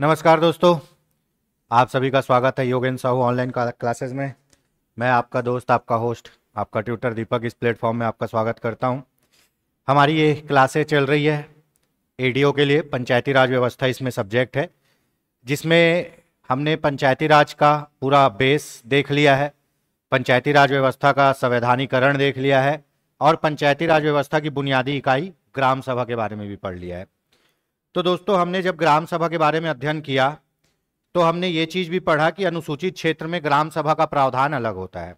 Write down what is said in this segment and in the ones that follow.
नमस्कार दोस्तों आप सभी का स्वागत है योगेंद्र साहू ऑनलाइन क्लासेस में मैं आपका दोस्त आपका होस्ट आपका ट्यूटर दीपक इस प्लेटफॉर्म में आपका स्वागत करता हूं हमारी ये क्लासे चल रही है एडीओ के लिए पंचायती राज व्यवस्था इसमें सब्जेक्ट है जिसमें हमने पंचायती राज का पूरा बेस देख लिया है पंचायती राज व्यवस्था का संवैधानीकरण देख लिया है और पंचायती राज व्यवस्था की बुनियादी इकाई ग्राम सभा के बारे में भी पढ़ लिया है तो दोस्तों हमने जब ग्राम सभा के बारे में अध्ययन किया तो हमने ये चीज़ भी पढ़ा कि अनुसूचित क्षेत्र में ग्राम सभा का प्रावधान अलग होता है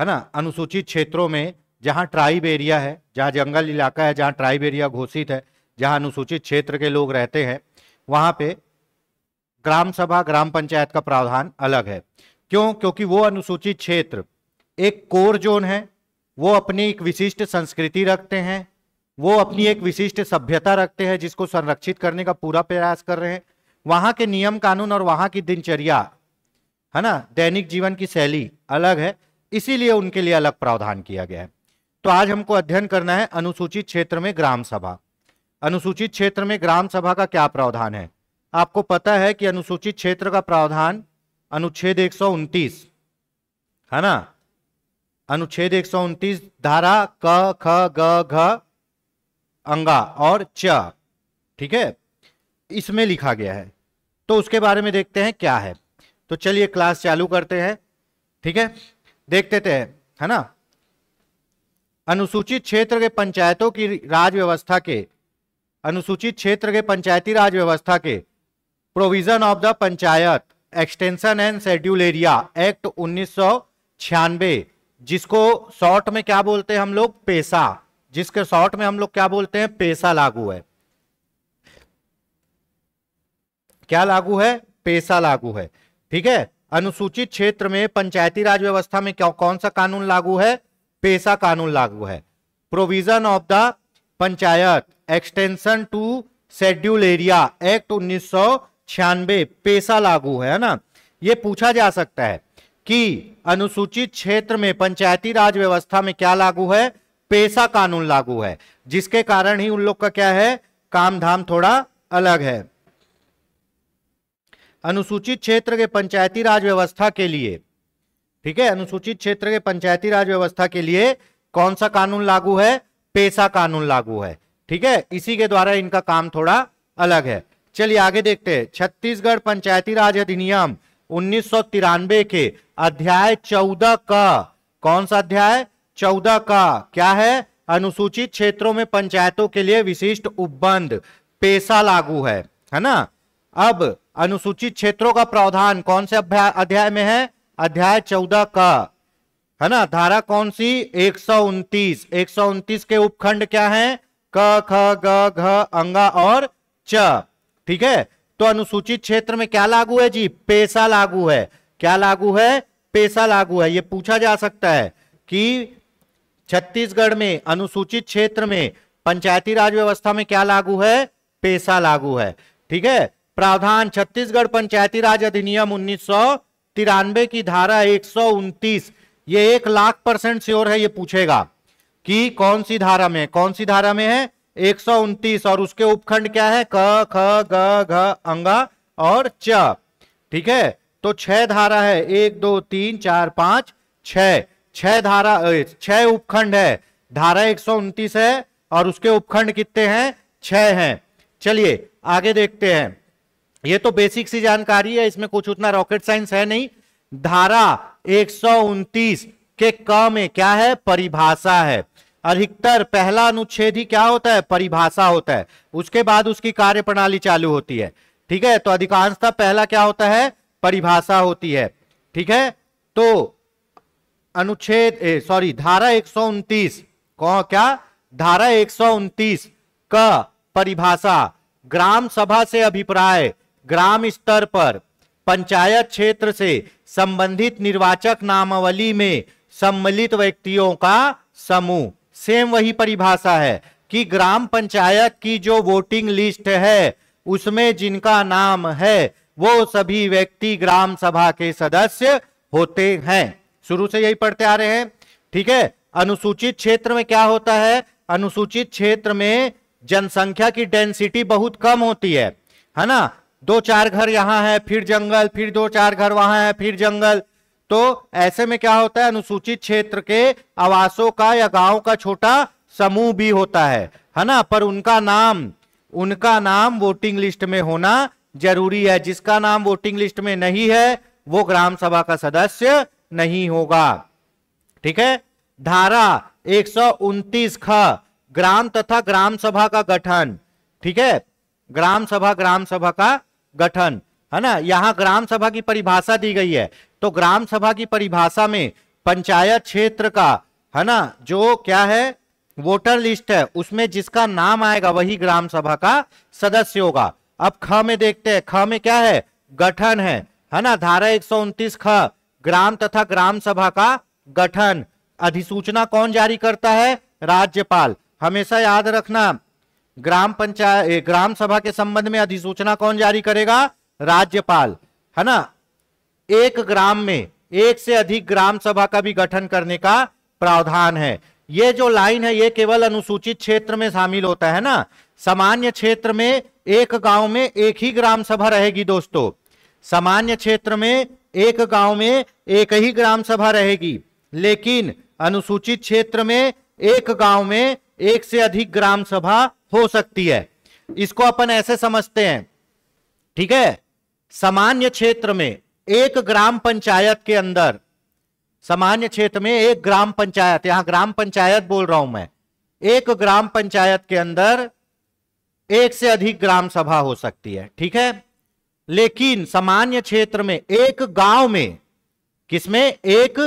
है ना अनुसूचित क्षेत्रों में जहाँ ट्राइब एरिया है जहाँ जंगल इलाका है जहाँ ट्राइब एरिया घोषित है जहाँ अनुसूचित क्षेत्र के लोग रहते हैं वहाँ पे ग्राम सभा ग्राम पंचायत का प्रावधान अलग है क्यों क्योंकि वो अनुसूचित क्षेत्र एक कोर जोन है वो अपनी एक विशिष्ट संस्कृति रखते हैं वो अपनी एक विशिष्ट सभ्यता रखते हैं जिसको संरक्षित करने का पूरा प्रयास कर रहे हैं वहां के नियम कानून और वहां की दिनचर्या है ना दैनिक जीवन की शैली अलग है इसीलिए उनके लिए अलग प्रावधान किया गया है तो आज हमको अध्ययन करना है अनुसूचित क्षेत्र में ग्राम सभा अनुसूचित क्षेत्र में ग्राम सभा का क्या प्रावधान है आपको पता है कि अनुसूचित क्षेत्र का प्रावधान अनुच्छेद एक है ना अनुच्छेद एक धारा क ख ग घ अंगा और च ठीक है इसमें लिखा गया है तो उसके बारे में देखते हैं क्या है तो चलिए क्लास चालू करते हैं ठीक है देखते थे तो है ना अनुसूचित क्षेत्र के पंचायतों की राज व्यवस्था के अनुसूचित क्षेत्र के पंचायती राज व्यवस्था के provision of the Panchayat extension and schedule area act उन्नीस जिसको शॉर्ट में क्या बोलते हैं हम लोग पेशा जिसके शॉर्ट में हम लोग क्या बोलते हैं पेशा लागू है क्या लागू है पेशा लागू है ठीक है अनुसूचित क्षेत्र में पंचायती राज व्यवस्था में क्या कौन सा कानून लागू है पेशा कानून लागू है provision of the Panchayat extension to schedule area act उन्नीस पेशा लागू है ना ये पूछा जा सकता है कि अनुसूचित क्षेत्र में पंचायती राज व्यवस्था में क्या लागू है पेशा कानून लागू है जिसके कारण ही उन लोग का क्या है काम धाम थोड़ा अलग है अनुसूचित क्षेत्र के पंचायती राज व्यवस्था के लिए ठीक है अनुसूचित क्षेत्र के पंचायती राज व्यवस्था के लिए कौन सा कानून लागू है पेशा कानून लागू है ठीक है इसी के द्वारा इनका काम थोड़ा अलग है चलिए आगे देखते हैं छत्तीसगढ़ पंचायती राज अधिनियम उन्नीस के अध्याय चौदह का कौन सा अध्याय चौदह का क्या है अनुसूचित क्षेत्रों में पंचायतों के लिए विशिष्ट उपबंध पेशा लागू है है ना अब अनुसूचित क्षेत्रों का प्रावधान कौन से अध्याय में है अध्याय चौदह का है ना धारा कौन सी एक सौ उनतीस एक सौ उनतीस के उपखंड क्या है क ख ग घ अंगा और च ठीक है तो अनुसूचित क्षेत्र में क्या लागू है जी पेशा लागू है क्या लागू है पेशा लागू है ये पूछा जा सकता है कि छत्तीसगढ़ में अनुसूचित क्षेत्र में पंचायती राज व्यवस्था में क्या लागू है पेशा लागू है ठीक है प्रावधान छत्तीसगढ़ पंचायती राज अधिनियम उन्नीस तिरानवे की धारा एक ये एक लाख परसेंट श्योर है ये पूछेगा कि कौन सी धारा में कौन सी धारा में है एक और उसके उपखंड क्या है क ख ग घ अंगा और च ठीक है तो छह धारा है एक दो तीन चार पांच छ छह धारा छह उपखंड है धारा एक है और उसके उपखंड कितने हैं छह हैं चलिए आगे देखते हैं ये तो बेसिक सी जानकारी है इसमें कुछ उतना रॉकेट साइंस है नहीं धारा एक के क में क्या है परिभाषा है अधिकतर पहला अनुच्छेद ही क्या होता है परिभाषा होता है उसके बाद उसकी कार्य प्रणाली चालू होती है ठीक है तो अधिकांशतः पहला क्या होता है परिभाषा होती है ठीक है तो अनुच्छेद सॉरी धारा एक सौ उनतीस क्या धारा एक सौ उनतीस का परिभाषा ग्राम सभा से अभिप्राय ग्राम स्तर पर पंचायत क्षेत्र से संबंधित निर्वाचक नामावली में सम्मिलित व्यक्तियों का समूह सेम वही परिभाषा है कि ग्राम पंचायत की जो वोटिंग लिस्ट है उसमें जिनका नाम है वो सभी व्यक्ति ग्राम सभा के सदस्य होते हैं शुरू से यही पढ़ते आ रहे हैं ठीक है अनुसूचित क्षेत्र में क्या होता है अनुसूचित क्षेत्र में जनसंख्या की डेंसिटी बहुत कम होती है है ना दो चार घर यहां है फिर जंगल फिर दो चार घर वहां है फिर जंगल तो ऐसे में क्या होता है अनुसूचित क्षेत्र के आवासों का या गांव का छोटा समूह भी होता है है ना पर उनका नाम उनका नाम वोटिंग लिस्ट में होना जरूरी है जिसका नाम वोटिंग लिस्ट में नहीं है वो ग्राम सभा का सदस्य नहीं होगा ठीक है धारा एक ख ग्राम तथा ग्राम सभा का गठन ठीक है ग्राम सभा ग्राम सभा का गठन है ना यहाँ ग्राम सभा की परिभाषा दी गई है तो ग्राम सभा की परिभाषा में पंचायत क्षेत्र का है ना जो क्या है वोटर लिस्ट है उसमें जिसका नाम आएगा वही ग्राम सभा का सदस्य होगा अब ख में देखते हैं ख में क्या है गठन है है ना धारा एक ख ग्राम तथा ग्राम सभा का गठन अधिसूचना कौन जारी करता है राज्यपाल हमेशा याद रखना ग्राम पंचायत ग्राम सभा के संबंध में अधिसूचना कौन जारी करेगा राज्यपाल है ना एक ग्राम में एक से अधिक ग्राम सभा का भी गठन करने का प्रावधान है ये जो लाइन है ये केवल अनुसूचित क्षेत्र में शामिल होता है ना सामान्य क्षेत्र में एक गांव में एक ही ग्राम सभा रहेगी दोस्तों सामान्य क्षेत्र में एक गांव में एक ही ग्राम सभा रहेगी लेकिन अनुसूचित क्षेत्र में एक गांव में एक से अधिक ग्राम सभा हो सकती है इसको अपन ऐसे समझते हैं ठीक है सामान्य क्षेत्र में एक ग्राम पंचायत के अंदर सामान्य क्षेत्र में एक ग्राम पंचायत यहां ग्राम पंचायत बोल रहा हूं मैं एक ग्राम पंचायत के अंदर एक से अधिक ग्राम सभा हो सकती है ठीक है लेकिन सामान्य क्षेत्र में एक गांव में किसमें एक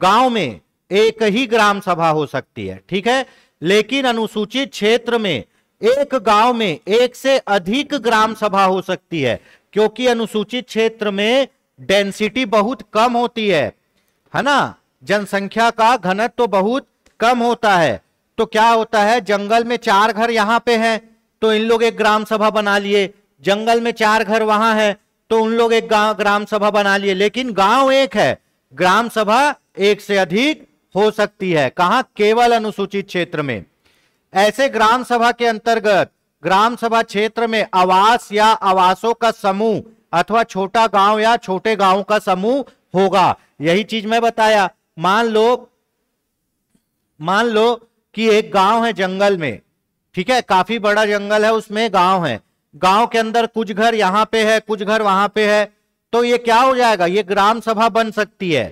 गांव में एक ही ग्राम सभा हो सकती है ठीक है लेकिन अनुसूचित क्षेत्र में एक गांव में एक से अधिक ग्राम सभा हो सकती है क्योंकि अनुसूचित क्षेत्र में डेंसिटी बहुत कम होती है है ना जनसंख्या का घनत्व तो बहुत कम होता है तो क्या होता है जंगल में चार घर यहां पे हैं तो इन लोग एक ग्राम सभा बना लिए जंगल में चार घर वहां है तो उन लोग एक गांव ग्राम सभा बना लिए लेकिन गांव एक है ग्राम सभा एक से अधिक हो सकती है कहा केवल अनुसूचित क्षेत्र में ऐसे ग्राम सभा के अंतर्गत ग्राम सभा क्षेत्र में आवास या आवासों का समूह अथवा छोटा गांव या छोटे गांव का समूह होगा यही चीज मैं बताया मान लो मान लो कि एक गांव है जंगल में ठीक है काफी बड़ा जंगल है उसमें गांव है गांव के अंदर कुछ घर यहां पे है कुछ घर वहां पे है तो ये क्या हो जाएगा ये ग्राम सभा बन सकती है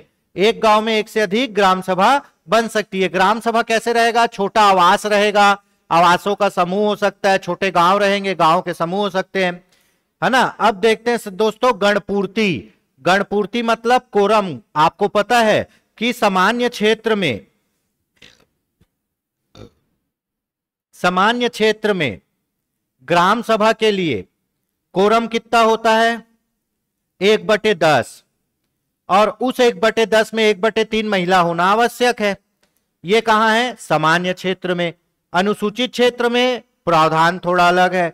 एक गांव में एक से अधिक ग्राम सभा बन सकती है ग्राम सभा कैसे रहेगा छोटा आवास रहेगा आवासों का समूह हो सकता है छोटे गांव रहेंगे गांव के समूह हो सकते हैं है ना अब देखते हैं दोस्तों गणपूर्ति गणपूर्ति मतलब कोरम आपको पता है कि सामान्य क्षेत्र में सामान्य क्षेत्र में ग्राम सभा के लिए कोरम कितना होता है एक बटे दस और उस एक बटे दस में एक बटे तीन महिला होना आवश्यक है ये कहा है सामान्य क्षेत्र में अनुसूचित क्षेत्र में प्रावधान थोड़ा अलग है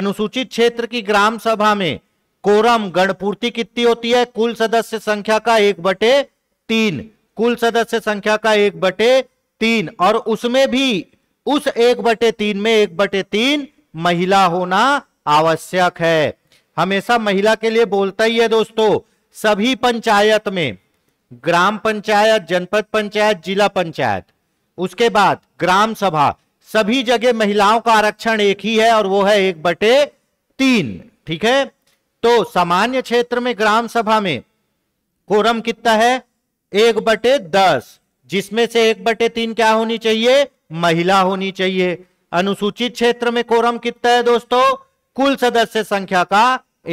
अनुसूचित क्षेत्र की ग्राम सभा में कोरम गणपूर्ति कितनी होती है कुल सदस्य संख्या का एक बटे तीन कुल सदस्य संख्या का एक बटे तीन और उसमें भी उस एक बटे तीन में एक बटे तीन महिला होना आवश्यक है हमेशा महिला के लिए बोलता ही है दोस्तों सभी पंचायत में ग्राम पंचायत जनपद पंचायत जिला पंचायत उसके बाद ग्राम सभा सभी जगह महिलाओं का आरक्षण एक ही है और वो है एक बटे तीन ठीक है तो सामान्य क्षेत्र में ग्राम सभा में कोरम कितना है एक बटे दस जिसमें से एक बटे तीन क्या होनी चाहिए महिला होनी चाहिए अनुसूचित क्षेत्र में कोरम कितना है दोस्तों कुल सदस्य संख्या का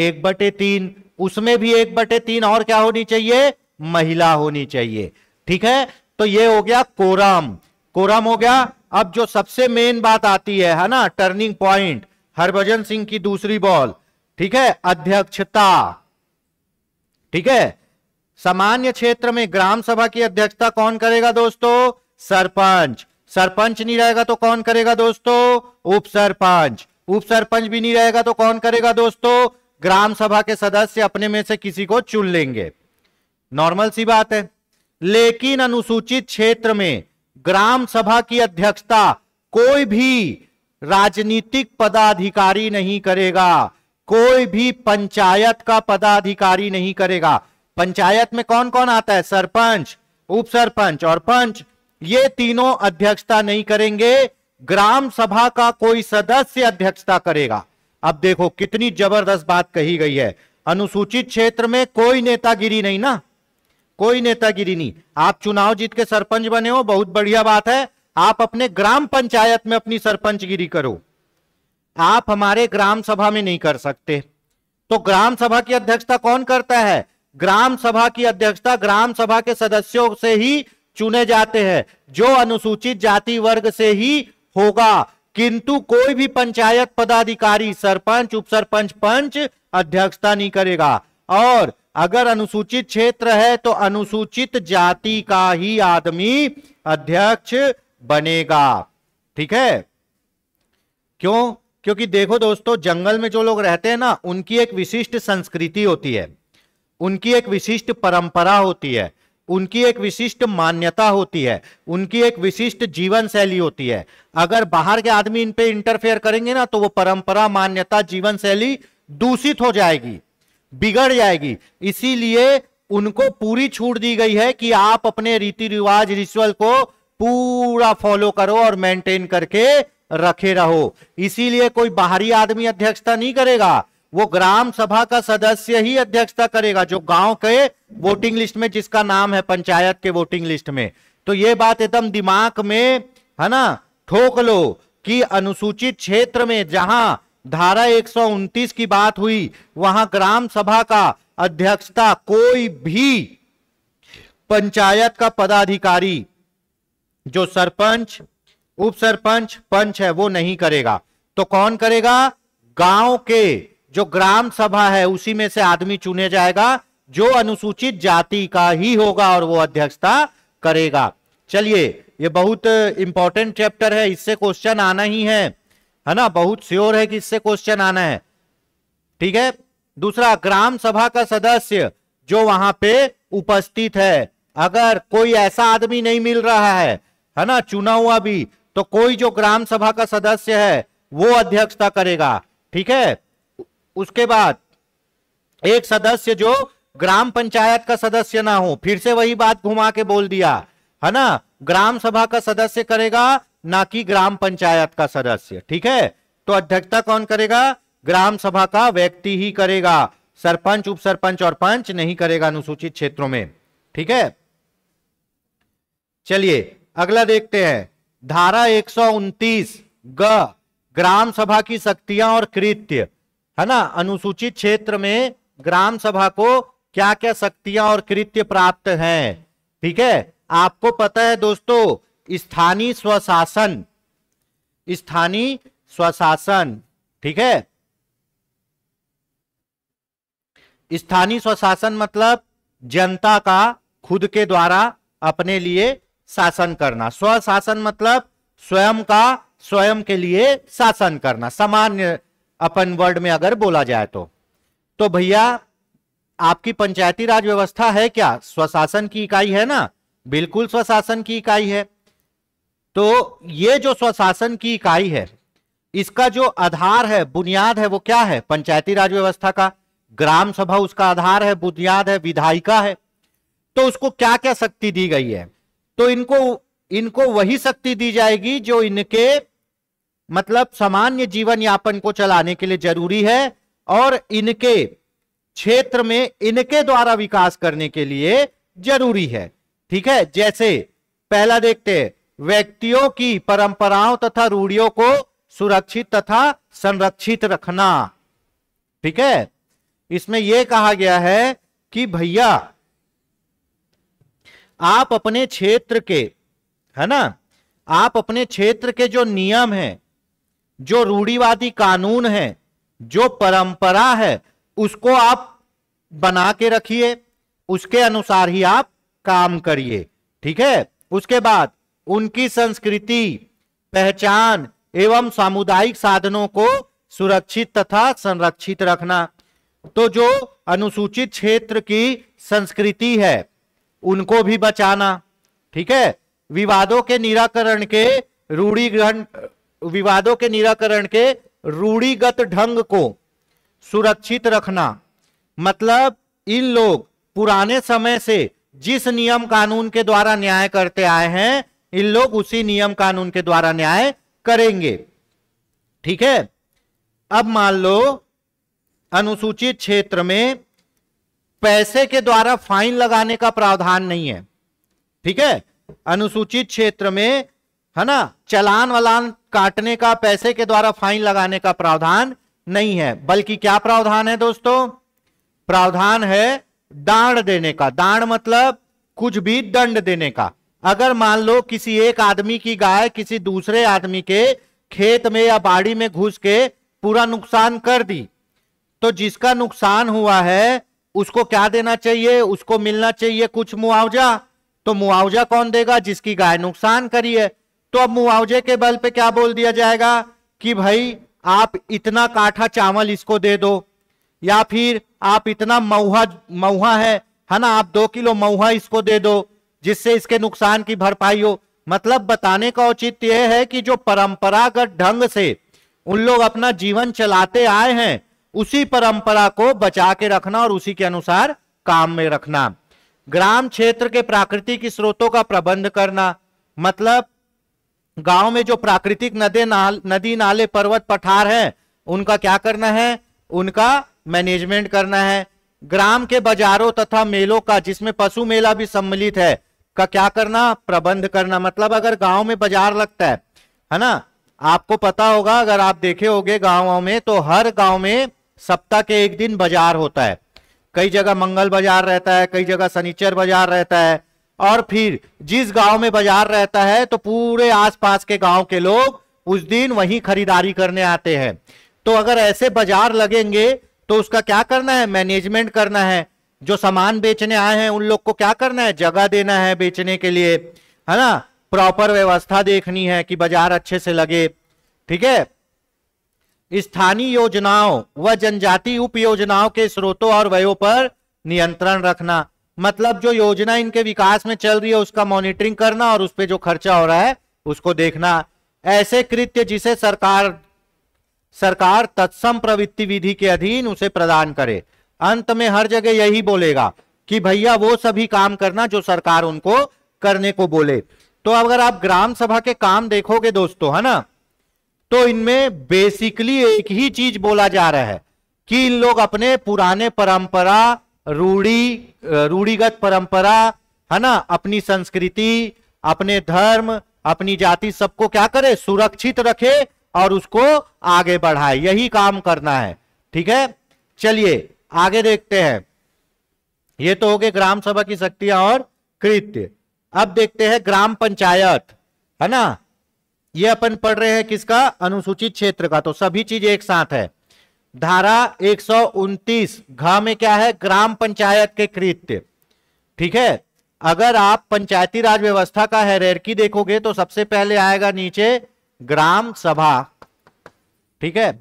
एक बटे तीन उसमें भी एक बटे तीन और क्या होनी चाहिए महिला होनी चाहिए ठीक है तो ये हो गया कोरम कोरम हो गया अब जो सबसे मेन बात आती है है ना टर्निंग पॉइंट हरभजन सिंह की दूसरी बॉल ठीक है अध्यक्षता ठीक है सामान्य क्षेत्र में ग्राम सभा की अध्यक्षता कौन करेगा दोस्तों सरपंच सरपंच नहीं रहेगा तो कौन करेगा दोस्तों उप सरपंच उप सरपंच भी नहीं रहेगा तो कौन करेगा दोस्तों ग्राम सभा के सदस्य अपने में से किसी को चुन लेंगे नॉर्मल सी बात है लेकिन अनुसूचित क्षेत्र में ग्राम सभा की अध्यक्षता कोई भी राजनीतिक पदाधिकारी नहीं करेगा कोई भी पंचायत का पदाधिकारी नहीं करेगा पंचायत में कौन कौन आता है सरपंच उप सरपंच और पंच ये तीनों अध्यक्षता नहीं करेंगे ग्राम सभा का कोई सदस्य अध्यक्षता करेगा अब देखो कितनी जबरदस्त बात कही गई है अनुसूचित क्षेत्र में कोई नेतागिरी नहीं ना कोई नेतागिरी नहीं आप चुनाव जीत के सरपंच बने हो बहुत बढ़िया बात है आप अपने ग्राम पंचायत में अपनी सरपंच गिरी करो आप हमारे ग्राम सभा में नहीं कर सकते तो ग्राम सभा की अध्यक्षता कौन करता है ग्राम सभा की अध्यक्षता ग्राम सभा के सदस्यों से ही चुने जाते हैं जो अनुसूचित जाति वर्ग से ही होगा किंतु कोई भी पंचायत पदाधिकारी सरपंच उप सरपंच पंच अध्यक्षता नहीं करेगा और अगर अनुसूचित क्षेत्र है तो अनुसूचित जाति का ही आदमी अध्यक्ष बनेगा ठीक है क्यों क्योंकि देखो दोस्तों जंगल में जो लोग रहते हैं ना उनकी एक विशिष्ट संस्कृति होती है उनकी एक विशिष्ट परंपरा होती है उनकी एक विशिष्ट मान्यता होती है उनकी एक विशिष्ट जीवन शैली होती है अगर बाहर के आदमी इन पे इंटरफेयर करेंगे ना तो वो परंपरा मान्यता जीवन शैली दूषित हो जाएगी बिगड़ जाएगी इसीलिए उनको पूरी छूट दी गई है कि आप अपने रीति रिवाज रिचुअल को पूरा फॉलो करो और मेंटेन करके रखे रहो इसीलिए कोई बाहरी आदमी अध्यक्षता नहीं करेगा वो ग्राम सभा का सदस्य ही अध्यक्षता करेगा जो गांव के वोटिंग लिस्ट में जिसका नाम है पंचायत के वोटिंग लिस्ट में तो ये बात एकदम दिमाग में है ना ठोक लो कि अनुसूचित क्षेत्र में जहां धारा एक की बात हुई वहां ग्राम सभा का अध्यक्षता कोई भी पंचायत का पदाधिकारी जो सरपंच उप सरपंच पंच है वो नहीं करेगा तो कौन करेगा गांव के जो ग्राम सभा है उसी में से आदमी चुने जाएगा जो अनुसूचित जाति का ही होगा और वो अध्यक्षता करेगा चलिए ये बहुत इंपॉर्टेंट चैप्टर है इससे क्वेश्चन आना ही है है ना बहुत श्योर है कि इससे क्वेश्चन आना है ठीक है दूसरा ग्राम सभा का सदस्य जो वहां पे उपस्थित है अगर कोई ऐसा आदमी नहीं मिल रहा है है ना चुना हुआ भी तो कोई जो ग्राम सभा का सदस्य है वो अध्यक्षता करेगा ठीक है उसके बाद एक सदस्य जो ग्राम पंचायत का सदस्य ना हो फिर से वही बात घुमा के बोल दिया है ना ग्राम सभा का सदस्य करेगा ना कि ग्राम पंचायत का सदस्य ठीक है तो अध्यक्षता कौन करेगा ग्राम सभा का व्यक्ति ही करेगा सरपंच उप सरपंच और पंच नहीं करेगा अनुसूचित क्षेत्रों में ठीक है चलिए अगला देखते हैं धारा एक ग ग्राम सभा की शक्तियां और कृत्य है ना अनुसूचित क्षेत्र में ग्राम सभा को क्या क्या शक्तियां और कृत्य प्राप्त हैं ठीक है आपको पता है दोस्तों स्थानीय स्वशासन स्थानीय स्वशासन ठीक है स्थानीय स्वशासन मतलब जनता का खुद के द्वारा अपने लिए शासन करना स्वशासन मतलब स्वयं का स्वयं के लिए शासन करना सामान्य अपन वर्ड में अगर बोला जाए तो तो भैया आपकी पंचायती राज व्यवस्था है क्या स्वशासन की इकाई है ना बिल्कुल स्वशासन की इकाई है तो ये जो स्वशासन की इकाई है इसका जो आधार है बुनियाद है वो क्या है पंचायती राज व्यवस्था का ग्राम सभा उसका आधार है बुनियाद है विधायिका है तो उसको क्या क्या शक्ति दी गई है तो इनको इनको वही शक्ति दी जाएगी जो इनके मतलब सामान्य जीवन यापन को चलाने के लिए जरूरी है और इनके क्षेत्र में इनके द्वारा विकास करने के लिए जरूरी है ठीक है जैसे पहला देखते हैं व्यक्तियों की परंपराओं तथा रूढ़ियों को सुरक्षित तथा संरक्षित रखना ठीक है इसमें यह कहा गया है कि भैया आप अपने क्षेत्र के है ना आप अपने क्षेत्र के जो नियम हैं जो रूढ़ीवादी कानून है जो परंपरा है उसको आप बना के रखिए उसके अनुसार ही आप काम करिए ठीक है उसके बाद उनकी संस्कृति पहचान एवं सामुदायिक साधनों को सुरक्षित तथा संरक्षित रखना तो जो अनुसूचित क्षेत्र की संस्कृति है उनको भी बचाना ठीक है विवादों के निराकरण के रूढ़ीग्रहण विवादों के निराकरण के रूढ़िगत ढंग को सुरक्षित रखना मतलब इन लोग पुराने समय से जिस नियम कानून के द्वारा न्याय करते आए हैं इन लोग उसी नियम कानून के द्वारा न्याय करेंगे ठीक है अब मान लो अनुसूचित क्षेत्र में पैसे के द्वारा फाइन लगाने का प्रावधान नहीं है ठीक है अनुसूचित क्षेत्र में है ना चलान वलान काटने का पैसे के द्वारा फाइन लगाने का प्रावधान नहीं है बल्कि क्या प्रावधान है दोस्तों प्रावधान है दाण देने का दाण मतलब कुछ भी दंड देने का अगर मान लो किसी एक आदमी की गाय किसी दूसरे आदमी के खेत में या बाड़ी में घुस के पूरा नुकसान कर दी तो जिसका नुकसान हुआ है उसको क्या देना चाहिए उसको मिलना चाहिए कुछ मुआवजा तो मुआवजा कौन देगा जिसकी गाय नुकसान करी है तो अब मुआवजे के बल पे क्या बोल दिया जाएगा कि भाई आप इतना काठा चावल इसको दे दो या फिर आप इतना महुआ महुआ है है ना आप दो किलो मऊहा इसको दे दो जिससे इसके नुकसान की भरपाई हो मतलब बताने का औचित्य यह है कि जो परंपरागत ढंग से उन लोग अपना जीवन चलाते आए हैं उसी परंपरा को बचा के रखना और उसी के अनुसार काम में रखना ग्राम क्षेत्र के प्राकृतिक स्रोतों का प्रबंध करना मतलब गांव में जो प्राकृतिक नदी नाल नदी नाले पर्वत पठार है उनका क्या करना है उनका मैनेजमेंट करना है ग्राम के बाजारों तथा मेलों का जिसमें पशु मेला भी सम्मिलित है का क्या करना प्रबंध करना मतलब अगर गांव में बाजार लगता है है ना आपको पता होगा अगर आप देखे होंगे गाँव में तो हर गांव में सप्ताह के एक दिन बाजार होता है कई जगह मंगल बाजार रहता है कई जगह शनिचर बाजार रहता है और फिर जिस गांव में बाजार रहता है तो पूरे आसपास के गांव के लोग उस दिन वहीं खरीदारी करने आते हैं तो अगर ऐसे बाजार लगेंगे तो उसका क्या करना है मैनेजमेंट करना है जो सामान बेचने आए हैं उन लोग को क्या करना है जगह देना है बेचने के लिए है ना प्रॉपर व्यवस्था देखनी है कि बाजार अच्छे से लगे ठीक है स्थानीय योजनाओं व जनजाति उप योजनाओं के स्रोतों और व्ययों पर नियंत्रण रखना मतलब जो योजना इनके विकास में चल रही है उसका मॉनिटरिंग करना और उस पर जो खर्चा हो रहा है उसको देखना ऐसे कृत्य जिसे सरकार सरकार तत्सम प्रवृत्ति विधि के अधीन उसे प्रदान करे अंत में हर जगह यही बोलेगा कि भैया वो सभी काम करना जो सरकार उनको करने को बोले तो अगर आप ग्राम सभा के काम देखोगे दोस्तों है ना तो इनमें बेसिकली एक ही चीज बोला जा रहा है कि इन लोग अपने पुराने परंपरा रूढ़ी रूढ़ीगत परंपरा है ना अपनी संस्कृति अपने धर्म अपनी जाति सबको क्या करे सुरक्षित रखे और उसको आगे बढ़ाए यही काम करना है ठीक है चलिए आगे देखते हैं ये तो हो गए ग्राम सभा की शक्तियां और कृत्य अब देखते हैं ग्राम पंचायत है ना ये अपन पढ़ रहे हैं किसका अनुसूचित क्षेत्र का तो सभी चीज एक साथ है धारा एक घ में क्या है ग्राम पंचायत के कृत्य ठीक है अगर आप पंचायती राज व्यवस्था का हैरेरकी देखोगे तो सबसे पहले आएगा नीचे ग्राम सभा ठीक है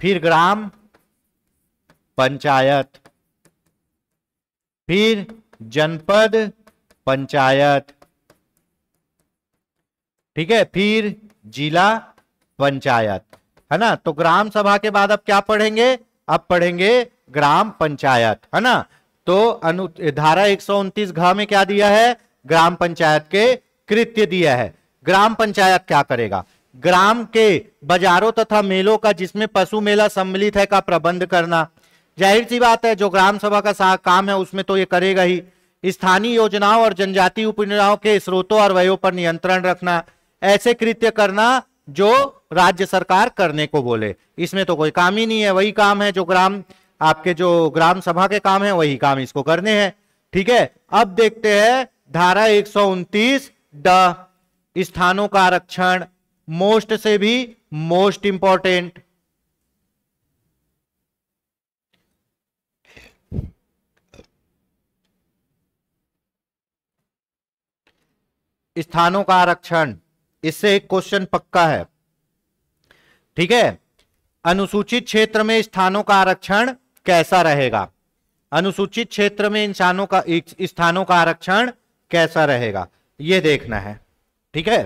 फिर ग्राम पंचायत फिर जनपद पंचायत ठीक है फिर जिला पंचायत है ना तो ग्राम सभा के बाद अब क्या पढ़ेंगे अब पढ़ेंगे ग्राम पंचायत है ना तो अनु धारा एक घ में क्या दिया है ग्राम पंचायत के कृत्य दिया है ग्राम पंचायत क्या करेगा ग्राम के बाजारों तथा मेलों का जिसमें पशु मेला सम्मिलित है का प्रबंध करना जाहिर सी बात है जो ग्राम सभा का काम है उसमें तो ये करेगा ही स्थानीय योजनाओं और जनजातीय उपयोजनाओं के स्रोतों और व्ययों पर नियंत्रण रखना ऐसे कृत्य करना जो राज्य सरकार करने को बोले इसमें तो कोई काम ही नहीं है वही काम है जो ग्राम आपके जो ग्राम सभा के काम है वही काम इसको करने हैं ठीक है अब देखते हैं धारा एक सौ स्थानों का आरक्षण मोस्ट से भी मोस्ट इंपॉर्टेंट स्थानों का आरक्षण इससे एक क्वेश्चन पक्का है ठीक है अनुसूचित क्षेत्र में स्थानों का आरक्षण कैसा रहेगा अनुसूचित क्षेत्र में इंसानों का स्थानों का आरक्षण कैसा रहेगा यह देखना है ठीक है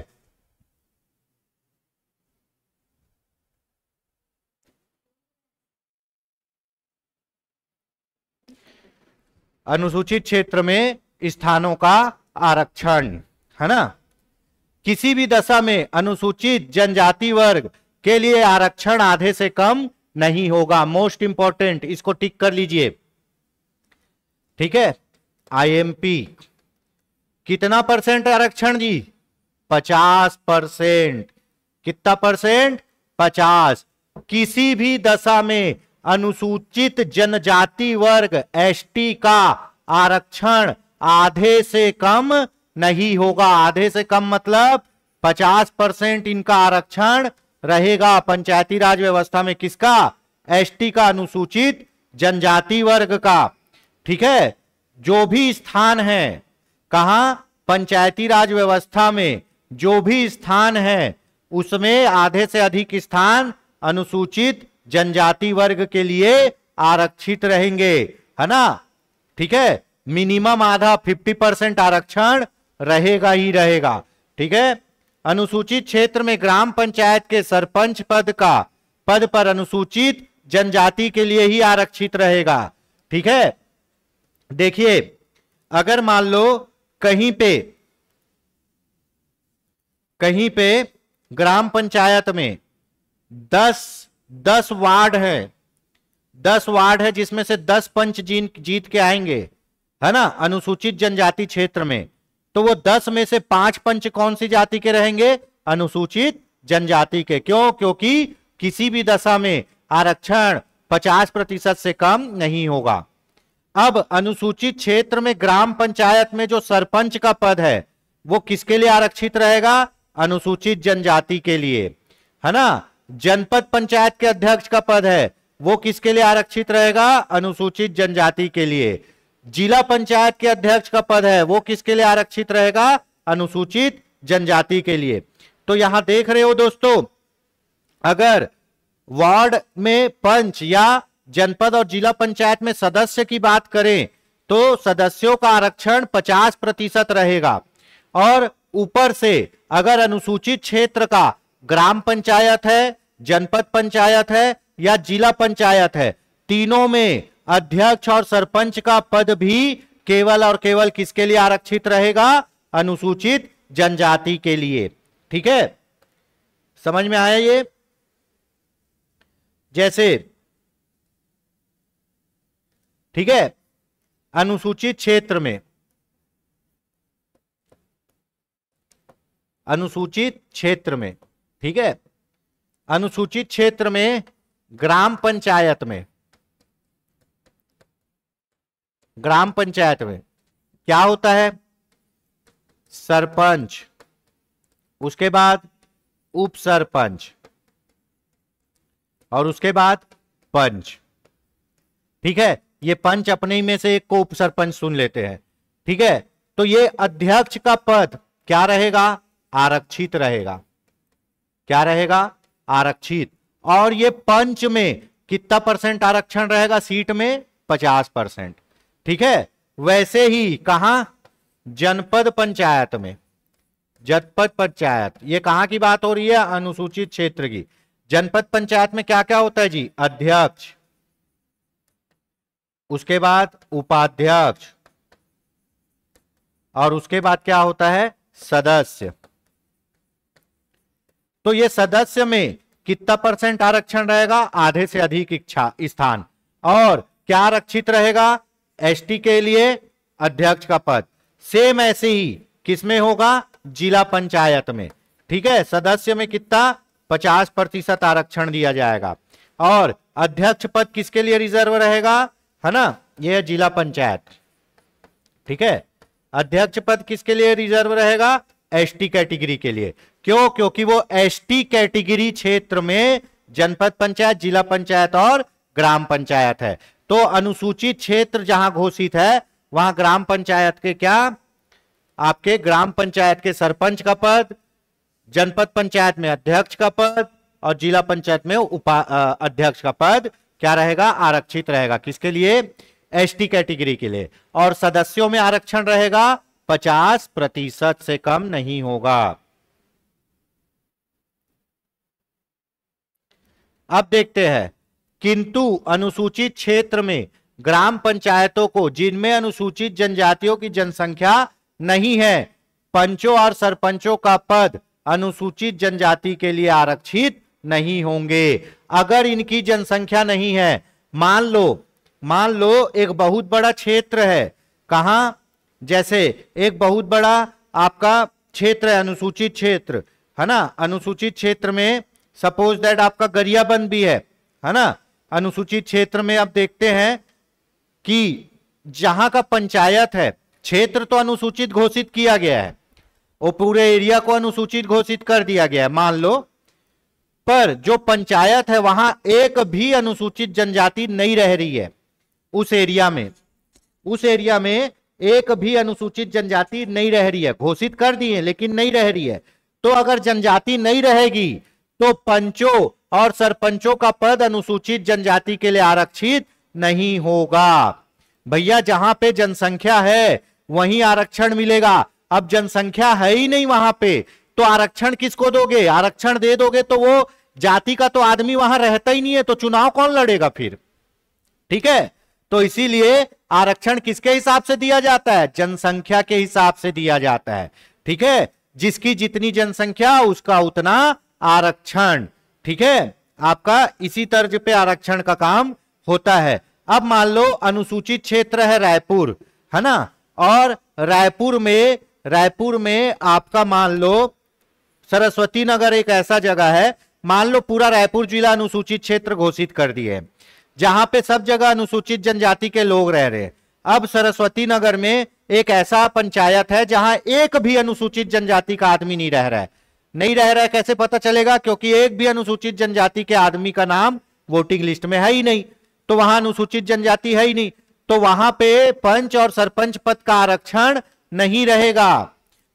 अनुसूचित क्षेत्र में स्थानों का आरक्षण है ना किसी भी दशा में अनुसूचित जनजाति वर्ग के लिए आरक्षण आधे से कम नहीं होगा मोस्ट इंपॉर्टेंट इसको टिक कर लीजिए ठीक है आईएमपी कितना परसेंट आरक्षण जी पचास परसेंट कितना परसेंट पचास किसी भी दशा में अनुसूचित जनजाति वर्ग एसटी का आरक्षण आधे से कम नहीं होगा आधे से कम मतलब 50 परसेंट इनका आरक्षण रहेगा पंचायती राज व्यवस्था में किसका एसटी का अनुसूचित जनजाति वर्ग का ठीक है जो भी स्थान है कहा पंचायती राज व्यवस्था में जो भी स्थान है उसमें आधे से अधिक स्थान अनुसूचित जनजाति वर्ग के लिए आरक्षित रहेंगे है ना ठीक है मिनिमम आधा 50 परसेंट आरक्षण रहेगा ही रहेगा ठीक है अनुसूचित क्षेत्र में ग्राम पंचायत के सरपंच पद का पद पर अनुसूचित जनजाति के लिए ही आरक्षित रहेगा ठीक है देखिए अगर मान लो कहीं पे कहीं पे ग्राम पंचायत में दस दस वार्ड है दस वार्ड है जिसमें से दस पंच जीत के आएंगे है ना अनुसूचित जनजाति क्षेत्र में तो वो दस में से पांच पंच कौन सी जाति के रहेंगे अनुसूचित जनजाति के क्यों क्योंकि किसी भी दशा में आरक्षण पचास प्रतिशत से कम नहीं होगा अब अनुसूचित क्षेत्र में ग्राम पंचायत में जो सरपंच का पद है वो किसके लिए आरक्षित रहेगा अनुसूचित जनजाति के लिए है ना जनपद पंचायत के अध्यक्ष का पद है वो किसके लिए आरक्षित रहेगा अनुसूचित जनजाति के लिए जिला पंचायत के अध्यक्ष का पद है वो किसके लिए आरक्षित रहेगा अनुसूचित जनजाति के लिए तो यहां देख रहे हो दोस्तों अगर वार्ड में पंच या जनपद और जिला पंचायत में सदस्य की बात करें तो सदस्यों का आरक्षण 50 प्रतिशत रहेगा और ऊपर से अगर अनुसूचित क्षेत्र का ग्राम पंचायत है जनपद पंचायत है या जिला पंचायत है तीनों में अध्यक्ष और सरपंच का पद भी केवल और केवल किसके लिए आरक्षित रहेगा अनुसूचित जनजाति के लिए ठीक है समझ में आया ये जैसे ठीक है अनुसूचित क्षेत्र में अनुसूचित क्षेत्र में ठीक है अनुसूचित क्षेत्र में ग्राम पंचायत में ग्राम पंचायत में क्या होता है सरपंच उसके बाद उप सरपंच और उसके बाद पंच ठीक है ये पंच अपने ही में से एक को उप सरपंच सुन लेते हैं ठीक है तो ये अध्यक्ष का पद क्या रहेगा आरक्षित रहेगा क्या रहेगा आरक्षित और ये पंच में कितना परसेंट आरक्षण रहेगा सीट में पचास परसेंट ठीक है वैसे ही कहा जनपद पंचायत में जनपद पंचायत ये कहा की बात हो रही है अनुसूचित क्षेत्र की जनपद पंचायत में क्या क्या होता है जी अध्यक्ष उसके बाद उपाध्यक्ष और उसके बाद क्या होता है सदस्य तो ये सदस्य में कितना परसेंट आरक्षण रहेगा आधे से अधिक इच्छा स्थान और क्या आरक्षित रहेगा एसटी के लिए अध्यक्ष का पद सेम ऐसे ही किसमें होगा जिला पंचायत में ठीक है सदस्य में कितना पचास प्रतिशत आरक्षण दिया जाएगा और अध्यक्ष पद किसके लिए रिजर्व रहेगा है ना यह जिला पंचायत ठीक है अध्यक्ष पद किसके लिए रिजर्व रहेगा एसटी कैटेगरी के लिए क्यों क्योंकि वो एसटी कैटेगरी क्षेत्र में जनपद पंचायत जिला पंचायत और ग्राम पंचायत है तो अनुसूचित क्षेत्र जहां घोषित है वहां ग्राम पंचायत के क्या आपके ग्राम पंचायत के सरपंच का पद जनपद पंचायत में अध्यक्ष का पद और जिला पंचायत में उपा अध्यक्ष का पद क्या रहेगा आरक्षित रहेगा किसके लिए एसटी कैटेगरी के लिए और सदस्यों में आरक्षण रहेगा 50 प्रतिशत से कम नहीं होगा अब देखते हैं किंतु अनुसूचित क्षेत्र में ग्राम पंचायतों को जिनमें अनुसूचित जनजातियों की जनसंख्या नहीं है पंचों और सरपंचों का पद अनुसूचित जनजाति के लिए आरक्षित नहीं होंगे अगर इनकी जनसंख्या नहीं है मान लो मान लो एक बहुत बड़ा क्षेत्र है कहा जैसे एक बहुत बड़ा आपका क्षेत्र है अनुसूचित क्षेत्र है ना अनुसूचित क्षेत्र में सपोज दैट आपका गरियाबंद भी है है ना अनुसूचित क्षेत्र में आप देखते हैं कि जहां का पंचायत है क्षेत्र तो अनुसूचित घोषित किया गया है वो पूरे एरिया को अनुसूचित घोषित कर दिया गया है मान लो पर जो पंचायत है वहां एक भी अनुसूचित जनजाति नहीं रह रही है उस एरिया में उस एरिया में एक भी अनुसूचित जनजाति नहीं रह रही है घोषित कर दी है लेकिन नहीं रह रही है तो अगर जनजाति नहीं रहेगी तो पंचों और सरपंचों का पद अनुसूचित जनजाति के लिए आरक्षित नहीं होगा भैया जहां पे जनसंख्या है वहीं आरक्षण मिलेगा अब जनसंख्या है ही नहीं वहां पे तो आरक्षण किसको दोगे आरक्षण दे दोगे तो वो जाति का तो आदमी वहां रहता ही नहीं है तो चुनाव कौन लड़ेगा फिर ठीक है तो इसीलिए आरक्षण किसके हिसाब से दिया जाता है जनसंख्या के हिसाब से दिया जाता है ठीक है जिसकी जितनी जनसंख्या उसका उतना आरक्षण ठीक है आपका इसी तर्ज पे आरक्षण का काम होता है अब मान लो अनुसूचित क्षेत्र है रायपुर है ना और रायपुर में रायपुर में आपका मान लो सरस्वती नगर एक ऐसा जगह है मान लो पूरा रायपुर जिला अनुसूचित क्षेत्र घोषित कर दिए जहां पे सब जगह अनुसूचित जनजाति के लोग रह रहे अब सरस्वती नगर में एक ऐसा पंचायत है जहां एक भी अनुसूचित जनजाति का आदमी नहीं रह रहा है नहीं रह रहा है कैसे पता चलेगा क्योंकि एक भी अनुसूचित जनजाति के आदमी का नाम वोटिंग लिस्ट में है ही नहीं तो वहां अनुसूचित जनजाति है ही नहीं तो वहां पे पंच और सरपंच पद का आरक्षण नहीं रहेगा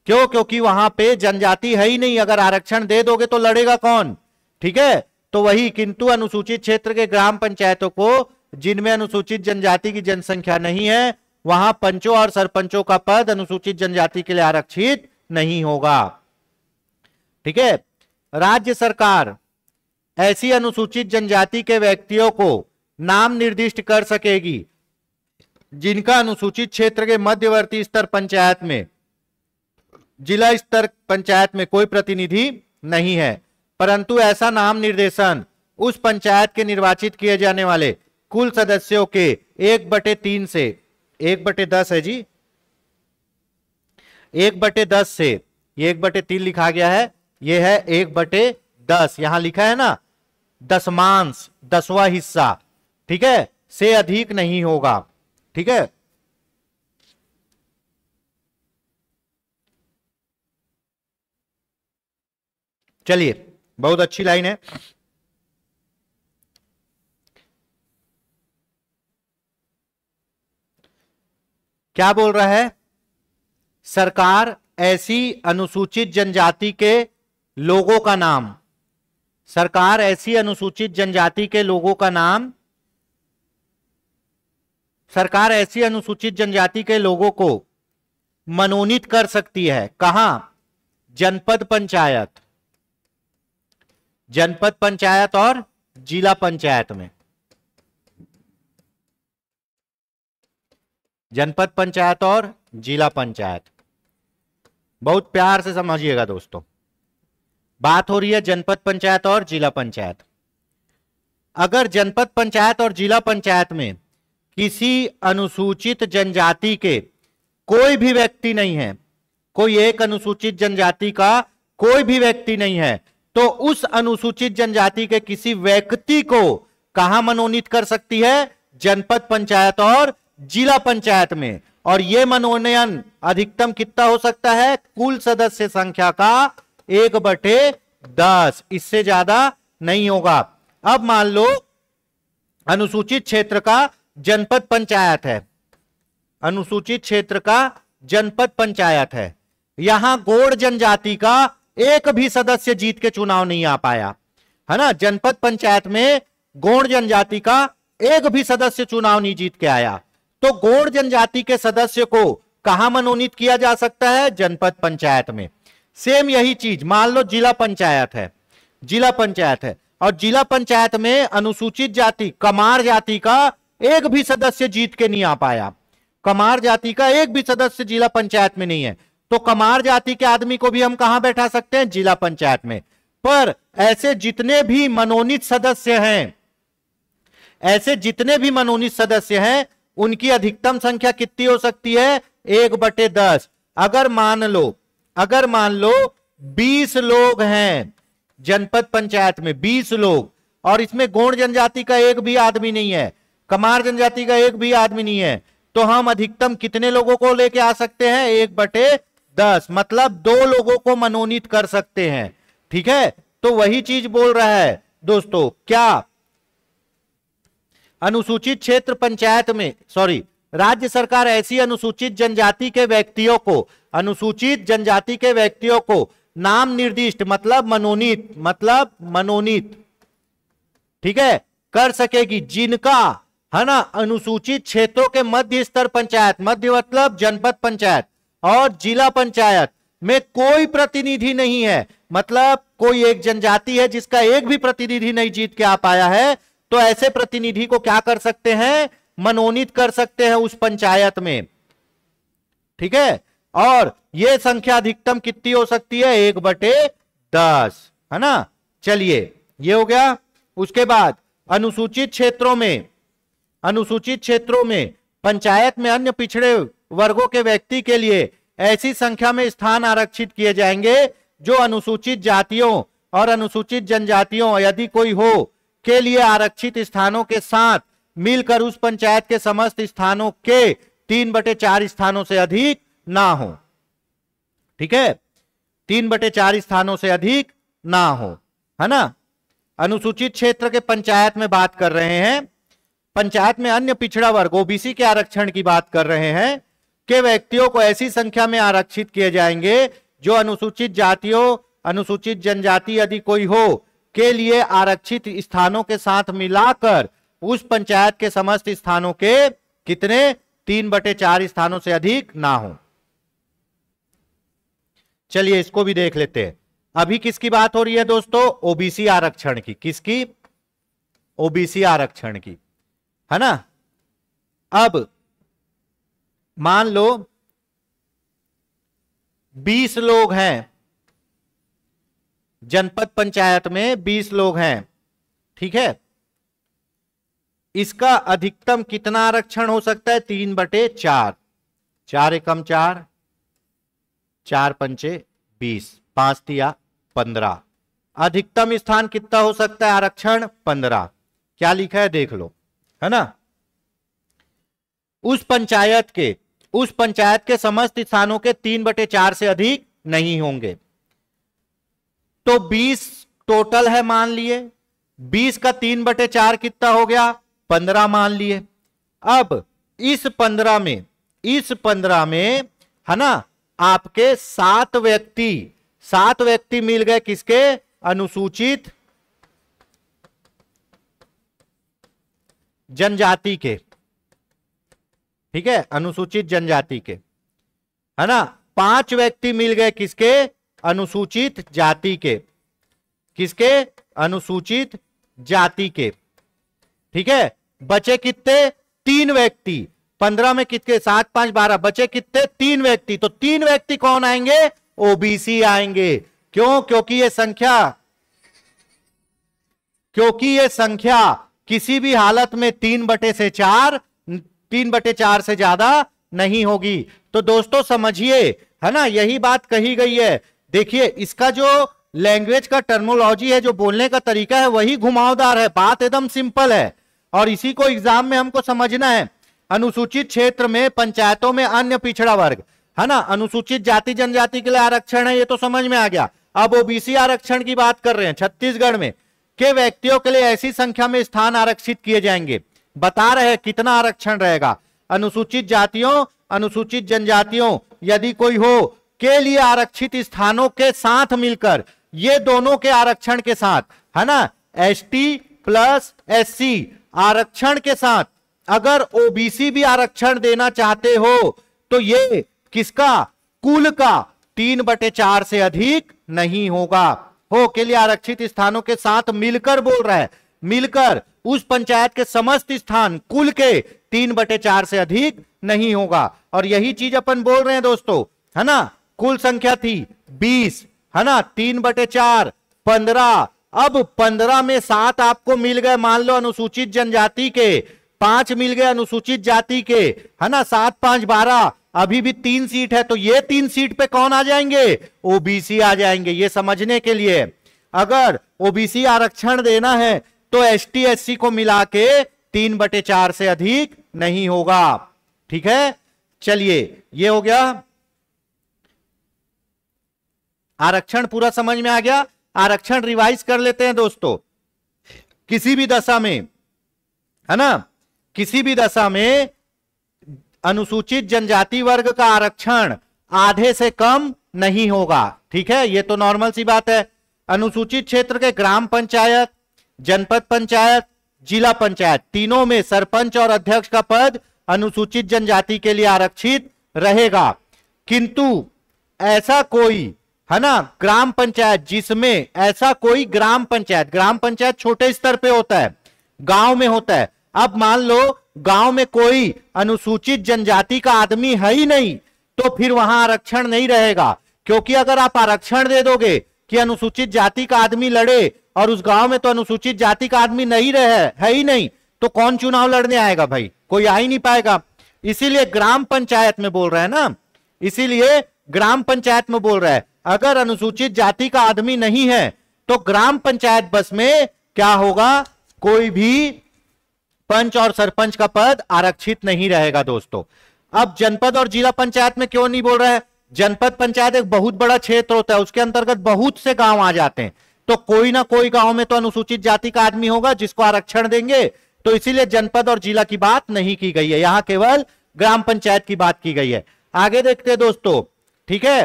क्यों क्योंकि वहां पे जनजाति है ही नहीं अगर आरक्षण दे दोगे तो लड़ेगा कौन ठीक है तो वही किंतु अनुसूचित क्षेत्र के ग्राम पंचायतों को जिनमें अनुसूचित जनजाति की जनसंख्या नहीं है वहां पंचों और सरपंचों का पद अनुसूचित जनजाति के लिए आरक्षित नहीं होगा ठीक है राज्य सरकार ऐसी अनुसूचित जनजाति के व्यक्तियों को नाम निर्दिष्ट कर सकेगी जिनका अनुसूचित क्षेत्र के मध्यवर्ती स्तर पंचायत में जिला स्तर पंचायत में कोई प्रतिनिधि नहीं है परंतु ऐसा नाम निर्देशन उस पंचायत के निर्वाचित किए जाने वाले कुल सदस्यों के एक बटे तीन से एक बटे दस है जी एक बटे दस से एक बटे तीन लिखा गया है ये है एक बटे दस यहां लिखा है ना दसमांश दसवा हिस्सा ठीक है से अधिक नहीं होगा ठीक है चलिए बहुत अच्छी लाइन है क्या बोल रहा है सरकार ऐसी अनुसूचित जनजाति के लोगों का नाम सरकार ऐसी अनुसूचित जनजाति के लोगों का नाम सरकार ऐसी अनुसूचित जनजाति के लोगों को मनोनीत कर सकती है कहा जनपद पंचायत जनपद पंचायत और जिला पंचायत में जनपद पंचायत और जिला पंचायत बहुत प्यार से समझिएगा दोस्तों बात हो रही है जनपद पंचायत और जिला पंचायत अगर जनपद पंचायत और जिला पंचायत में किसी अनुसूचित जनजाति के कोई भी व्यक्ति नहीं है कोई एक अनुसूचित जनजाति का कोई भी व्यक्ति नहीं है तो उस अनुसूचित जनजाति के किसी व्यक्ति को कहा मनोनीत कर सकती है जनपद पंचायत और जिला पंचायत में और यह मनोनयन अधिकतम कितना हो सकता है कुल सदस्य संख्या का एक बटे दस इससे ज्यादा नहीं होगा अब मान लो अनुसूचित क्षेत्र का जनपद पंचायत है अनुसूचित क्षेत्र का जनपद पंचायत है यहां गोड़ जनजाति का एक भी सदस्य जीत के चुनाव नहीं आ पाया है ना जनपद पंचायत में गोड़ जनजाति का एक भी सदस्य चुनाव नहीं जीत के आया तो गोड़ जनजाति के सदस्य को कहा मनोनीत किया जा सकता है जनपद पंचायत में सेम यही चीज मान लो जिला पंचायत है जिला पंचायत है और जिला पंचायत में अनुसूचित जाति कमार जाति का एक भी सदस्य जीत के नहीं आ पाया कमार जाति का एक भी सदस्य जिला पंचायत में नहीं है तो कमार जाति के आदमी को भी हम कहा बैठा सकते हैं जिला पंचायत में पर ऐसे जितने भी मनोनीत सदस्य हैं ऐसे जितने भी मनोनीत सदस्य हैं उनकी अधिकतम संख्या कितनी हो सकती है एक बटे दस अगर मान लो अगर मान लो 20 लोग हैं जनपद पंचायत में 20 लोग और इसमें गोण जनजाति का एक भी आदमी नहीं है कमार जनजाति का एक भी आदमी नहीं है तो हम अधिकतम कितने लोगों को लेके आ सकते हैं एक बटे दस मतलब दो लोगों को मनोनीत कर सकते हैं ठीक है तो वही चीज बोल रहा है दोस्तों क्या अनुसूचित क्षेत्र पंचायत में सॉरी राज्य सरकार ऐसी अनुसूचित जनजाति के व्यक्तियों को अनुसूचित जनजाति के व्यक्तियों को नाम निर्दिष्ट मतलब मनोनीत मतलब मनोनीत ठीक है कर सकेगी जिनका है ना अनुसूचित क्षेत्रों के मध्य स्तर पंचायत मध्य मतलब जनपद पंचायत और जिला पंचायत में कोई प्रतिनिधि नहीं है मतलब कोई एक जनजाति है जिसका एक भी प्रतिनिधि नहीं जीत के आ पाया है तो ऐसे प्रतिनिधि को क्या कर सकते हैं मनोनीत कर सकते हैं उस पंचायत में ठीक है और यह संख्या अधिकतम कितनी हो सकती है एक बटे दस है ना चलिए ये हो गया उसके बाद अनुसूचित क्षेत्रों में अनुसूचित क्षेत्रों में पंचायत में अन्य पिछड़े वर्गों के व्यक्ति के लिए ऐसी संख्या में स्थान आरक्षित किए जाएंगे जो अनुसूचित जातियों और अनुसूचित जनजातियों यदि कोई हो के लिए आरक्षित स्थानों के साथ मिलकर उस पंचायत के समस्त स्थानों के तीन बटे चार स्थानों से अधिक ना हो ठीक है तीन बटे चार स्थानों से अधिक ना हो है ना अनुसूचित क्षेत्र के पंचायत में बात कर रहे हैं पंचायत में अन्य पिछड़ा वर्ग ओबीसी के आरक्षण की बात कर रहे हैं के व्यक्तियों को ऐसी संख्या में आरक्षित किए जाएंगे जो अनुसूचित जातियों अनुसूचित जनजाति यदि कोई हो के लिए आरक्षित स्थानों के साथ मिलाकर उस पंचायत के समस्त स्थानों के कितने तीन बटे चार स्थानों से अधिक ना हो चलिए इसको भी देख लेते हैं अभी किसकी बात हो रही है दोस्तों ओबीसी आरक्षण की किसकी ओबीसी आरक्षण की है ना अब मान लो 20 लोग हैं जनपद पंचायत में 20 लोग हैं ठीक है इसका अधिकतम कितना आरक्षण हो सकता है तीन बटे चार चार एकम चार चार पंचे बीस पांच दिया पंद्रह अधिकतम स्थान कितना हो सकता है आरक्षण पंद्रह क्या लिखा है देख लो है ना उस पंचायत के उस पंचायत के समस्त स्थानों के तीन बटे चार से अधिक नहीं होंगे तो बीस टोटल है मान लिए बीस का तीन बटे चार कितना हो गया पंद्रह मान लिए अब इस पंद्रह में इस पंद्रह में है ना आपके सात व्यक्ति सात व्यक्ति मिल गए किसके अनुसूचित जनजाति के ठीक है अनुसूचित जनजाति के है ना पांच व्यक्ति मिल गए किसके अनुसूचित जाति के किसके अनुसूचित जाति के ठीक है बचे कितने तीन व्यक्ति पंद्रह में कितने सात पांच बारह बचे कितने तीन व्यक्ति तो तीन व्यक्ति कौन आएंगे ओबीसी आएंगे क्यों क्योंकि ये संख्या क्योंकि ये संख्या किसी भी हालत में तीन बटे से चार तीन बटे चार से ज्यादा नहीं होगी तो दोस्तों समझिए है ना यही बात कही गई है देखिए इसका जो लैंग्वेज का टर्मोलॉजी है जो बोलने का तरीका है वही घुमावदार है बात एकदम सिंपल है और इसी को एग्जाम में हमको समझना है अनुसूचित क्षेत्र में पंचायतों में अन्य पिछड़ा वर्ग है ना अनुसूचित जाति जनजाति के लिए आरक्षण है ये तो समझ में आ गया अब ओबीसी आरक्षण की बात कर रहे हैं छत्तीसगढ़ में के व्यक्तियों के लिए ऐसी संख्या में स्थान आरक्षित किए जाएंगे बता रहे हैं कितना आरक्षण रहेगा अनुसूचित जातियों अनुसूचित जनजातियों यदि कोई हो के लिए आरक्षित स्थानों के साथ मिलकर ये दोनों के आरक्षण के साथ है ना एस टी प्लस एस आरक्षण के साथ अगर ओबीसी भी आरक्षण देना चाहते हो तो ये किसका कुल का तीन बटे चार से अधिक नहीं होगा हो के लिए आरक्षित स्थानों के साथ मिलकर बोल रहा है मिलकर उस पंचायत के समस्त स्थान कुल के तीन बटे चार से अधिक नहीं होगा और यही चीज अपन बोल रहे हैं दोस्तों है ना कुल संख्या थी बीस है ना तीन बटे चार पंद्रह अब पंद्रह में सात आपको मिल गए मान लो अनुसूचित जनजाति के पांच मिल गए अनुसूचित जाति के है ना सात पांच बारह अभी भी तीन सीट है तो ये तीन सीट पे कौन आ जाएंगे ओबीसी आ जाएंगे ये समझने के लिए अगर ओबीसी आरक्षण देना है तो एस टी एस सी को मिला के तीन बटे चार से अधिक नहीं होगा ठीक है चलिए ये हो गया आरक्षण पूरा समझ में आ गया आरक्षण रिवाइज कर लेते हैं दोस्तों किसी भी दशा में है ना किसी भी दशा में अनुसूचित जनजाति वर्ग का आरक्षण आधे से कम नहीं होगा ठीक है ये तो नॉर्मल सी बात है अनुसूचित क्षेत्र के ग्राम पंचायत जनपद पंचायत जिला पंचायत तीनों में सरपंच और अध्यक्ष का पद अनुसूचित जनजाति के लिए आरक्षित रहेगा किंतु ऐसा कोई है ना ग्राम पंचायत जिसमें ऐसा कोई ग्राम पंचायत ग्राम पंचायत छोटे स्तर पे होता है गांव में होता है अब मान लो गांव में कोई अनुसूचित जनजाति का आदमी है ही नहीं तो फिर वहां आरक्षण नहीं रहेगा क्योंकि अगर आप आरक्षण दे दोगे कि अनुसूचित जाति का आदमी लड़े और उस गांव में तो अनुसूचित जाति का आदमी नहीं रहे है ही नहीं तो कौन चुनाव लड़ने आएगा भाई कोई आ ही नहीं पाएगा इसीलिए ग्राम पंचायत में बोल रहे है ना इसीलिए ग्राम पंचायत में बोल रहा है अगर अनुसूचित जाति का आदमी नहीं है तो ग्राम पंचायत बस में क्या होगा कोई भी पंच और सरपंच का पद आरक्षित नहीं रहेगा दोस्तों अब जनपद और जिला पंचायत में क्यों नहीं बोल रहा है जनपद पंचायत एक बहुत बड़ा क्षेत्र होता है उसके अंतर्गत बहुत से गांव आ जाते हैं तो कोई ना कोई गांव में तो अनुसूचित जाति का आदमी होगा जिसको आरक्षण देंगे तो इसीलिए जनपद और जिला की बात नहीं की गई है यहां केवल ग्राम पंचायत की बात की गई है आगे देखते हैं दोस्तों ठीक है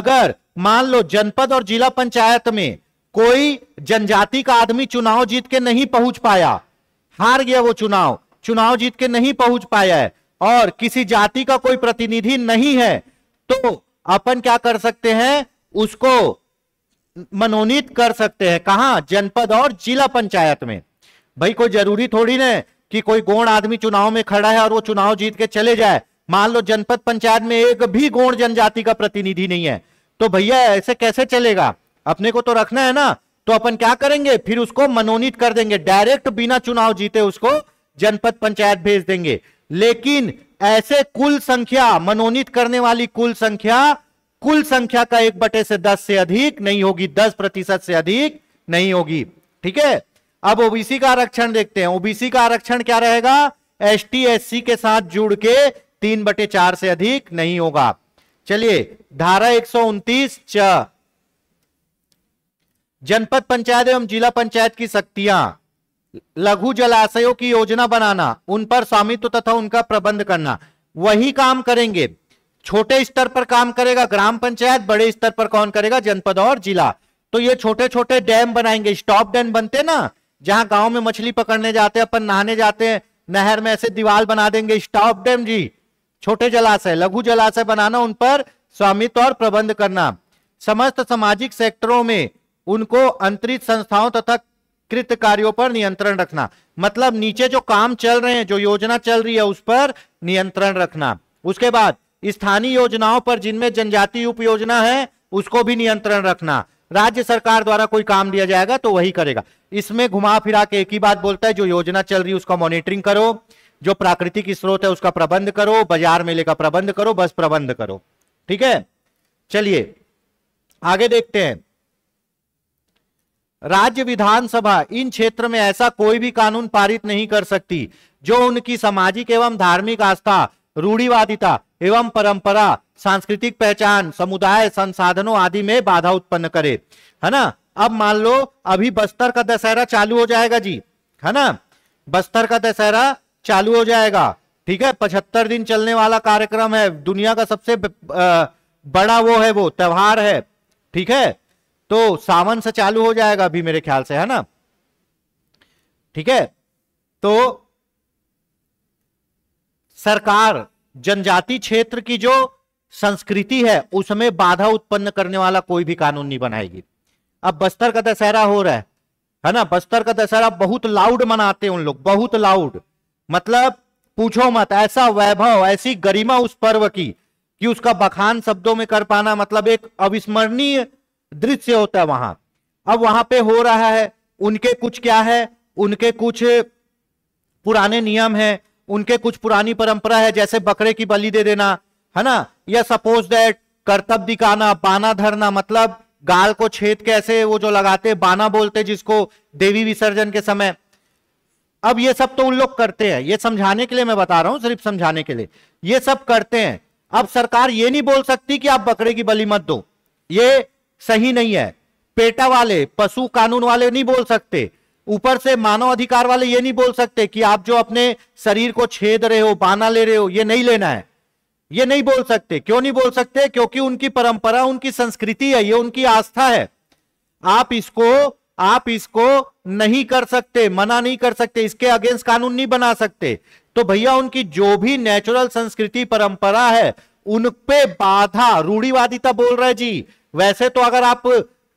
अगर मान लो जनपद और जिला पंचायत में कोई जनजाति का आदमी चुनाव जीत के नहीं पहुंच पाया हार गया वो चुनाव चुनाव जीत के नहीं पहुंच पाया है और किसी जाति का कोई प्रतिनिधि नहीं है तो अपन क्या कर सकते हैं उसको मनोनीत कर सकते हैं कहा जनपद और जिला पंचायत में भाई कोई जरूरी थोड़ी ना कि कोई गौण आदमी चुनाव में खड़ा है और वो चुनाव जीत के चले जाए मान लो जनपद पंचायत में एक भी गौण जनजाति का प्रतिनिधि नहीं है तो भैया ऐसे कैसे चलेगा अपने को तो रखना है ना तो अपन क्या करेंगे फिर उसको मनोनीत कर देंगे डायरेक्ट बिना चुनाव जीते उसको जनपद पंचायत भेज देंगे लेकिन ऐसे कुल संख्या मनोनीत करने वाली कुल संख्या कुल संख्या का एक बटे से दस से अधिक नहीं होगी दस प्रतिशत से अधिक नहीं होगी ठीक है अब ओबीसी का आरक्षण देखते हैं ओबीसी का आरक्षण क्या रहेगा एस टी के साथ जुड़ के तीन बटे चार से अधिक नहीं होगा चलिए धारा एक सौ उन्तीस जनपद पंचायत एवं जिला पंचायत की शक्तियां लघु जलाशयों की योजना बनाना उन पर स्वामित्व तथा उनका प्रबंध करना वही काम करेंगे छोटे स्तर पर काम करेगा ग्राम पंचायत बड़े स्तर पर कौन करेगा जनपद और जिला तो ये छोटे छोटे डैम बनाएंगे स्टॉप डैम बनते ना जहां गांव में मछली पकड़ने जाते हैं अपन नहाने जाते हैं नहर में ऐसे दीवार बना देंगे स्टॉप डैम जी छोटे जलाशय लघु जलाशय बनाना उन पर स्वामित्व और प्रबंध करना समस्त सामाजिक सेक्टरों में उनको अंतरित संस्थाओं तथा कृत कार्यों पर नियंत्रण रखना मतलब नीचे जो काम चल रहे हैं जो योजना चल रही है उस पर नियंत्रण रखना उसके बाद स्थानीय योजनाओं पर जिनमें जनजाति उप योजना है उसको भी नियंत्रण रखना राज्य सरकार द्वारा कोई काम दिया जाएगा तो वही करेगा इसमें घुमा फिरा के एक ही बात बोलता है जो योजना चल रही है उसका मॉनिटरिंग करो जो प्राकृतिक स्रोत है उसका प्रबंध करो बाजार मेले का प्रबंध करो बस प्रबंध करो ठीक है चलिए आगे देखते हैं राज्य विधानसभा इन क्षेत्र में ऐसा कोई भी कानून पारित नहीं कर सकती जो उनकी सामाजिक एवं धार्मिक आस्था रूढ़िवादिता एवं परंपरा सांस्कृतिक पहचान समुदाय संसाधनों आदि में बाधा उत्पन्न करे है ना अब मान लो अभी बस्तर का दशहरा चालू हो जाएगा जी है ना बस्तर का दशहरा चालू हो जाएगा ठीक है पचहत्तर दिन चलने वाला कार्यक्रम है दुनिया का सबसे बड़ा वो है वो त्योहार है ठीक है तो सावन से चालू हो जाएगा अभी मेरे ख्याल से है ना ठीक है तो सरकार जनजाति क्षेत्र की जो संस्कृति है उसमें बाधा उत्पन्न करने वाला कोई भी कानून नहीं बनाएगी अब बस्तर का दशहरा हो रहा है है ना बस्तर का दशहरा बहुत लाउड मनाते हैं उन लोग बहुत लाउड मतलब पूछो मत ऐसा वैभव ऐसी गरिमा उस पर्व की कि उसका बखान शब्दों में कर पाना मतलब एक अविस्मरणीय दृश्य होता है वहां अब वहां पे हो रहा है उनके कुछ क्या है उनके कुछ पुराने नियम है उनके कुछ पुरानी परंपरा है जैसे बकरे की बलि दे देना है ना या सपोज दैट करतब दिखाना बाना धरना मतलब गाल को छेद कैसे वो जो लगाते बाना बोलते जिसको देवी विसर्जन के समय अब ये सब तो उन लोग करते हैं ये समझाने के लिए मैं बता रहा हूं सिर्फ समझाने के लिए ये सब करते हैं अब सरकार ये नहीं बोल सकती कि आप बकरे की बलि मत दो ये सही नहीं है पेटा वाले पशु कानून वाले नहीं बोल सकते ऊपर से मानव अधिकार वाले ये नहीं बोल सकते कि आप जो अपने शरीर को छेद रहे हो बाना ले रहे हो ये नहीं लेना है ये नहीं बोल सकते क्यों नहीं बोल सकते क्योंकि उनकी परंपरा उनकी संस्कृति है ये उनकी आस्था है आप इसको आप इसको नहीं कर सकते मना नहीं कर सकते इसके अगेंस्ट कानून नहीं बना सकते तो भैया उनकी जो भी नेचुरल संस्कृति परंपरा है उनपे बाधा रूढ़ीवादिता बोल रहे जी वैसे तो अगर आप